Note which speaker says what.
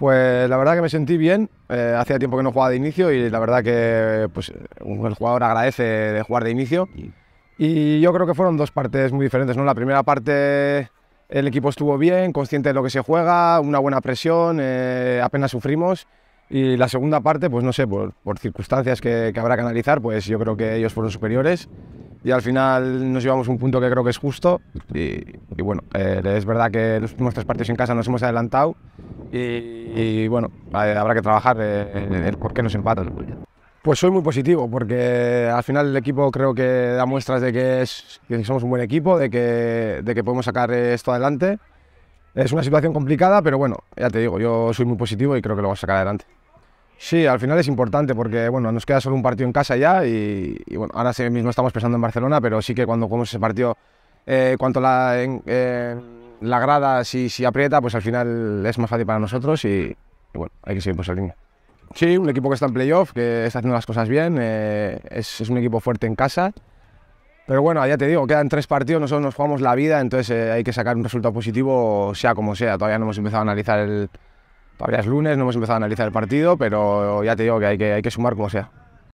Speaker 1: Pues la verdad que me sentí bien, eh, hacía tiempo que no jugaba de inicio y la verdad que pues, el jugador agradece de jugar de inicio. Y yo creo que fueron dos partes muy diferentes. ¿no? La primera parte el equipo estuvo bien, consciente de lo que se juega, una buena presión, eh, apenas sufrimos. Y la segunda parte, pues no sé, por, circunstancias que, habrá que analizar, pues yo creo que ellos fueron superiores. Y al final nos llevamos un punto que creo que es justo. Y, bueno, eh, es verdad que los últimos partidos en casa nos hemos adelantado y, bueno, habrá que trabajar eh, en el por qué nos empatan. Pues soy muy positivo porque al final el equipo creo que da muestras de que, es, que somos un buen equipo, de que, de que, podemos sacar esto adelante. Es una situación complicada, pero bueno, ya te digo, yo soy muy positivo y creo que lo vamos a sacar adelante. Sí, al final es importante porque bueno, nos queda solo un partido en casa ya y, bueno, ahora sí mismo estamos pensando en Barcelona, pero sí que cuando jugamos ese partido, eh, cuanto la... En, eh, la grada, si, si aprieta, pues al final es más fácil para nosotros y, bueno, hay que seguir por esa línea. Sí, un equipo que está en playoff, que está haciendo las cosas bien, eh, es, un equipo fuerte en casa. Pero bueno, ya te digo, quedan tres partidos, nosotros nos jugamos la vida, entonces eh, hay que sacar un resultado positivo, sea como sea. Todavía no hemos empezado a analizar el. Todavía es lunes, no hemos empezado a analizar el partido, pero ya te digo que hay que, hay que sumar como sea.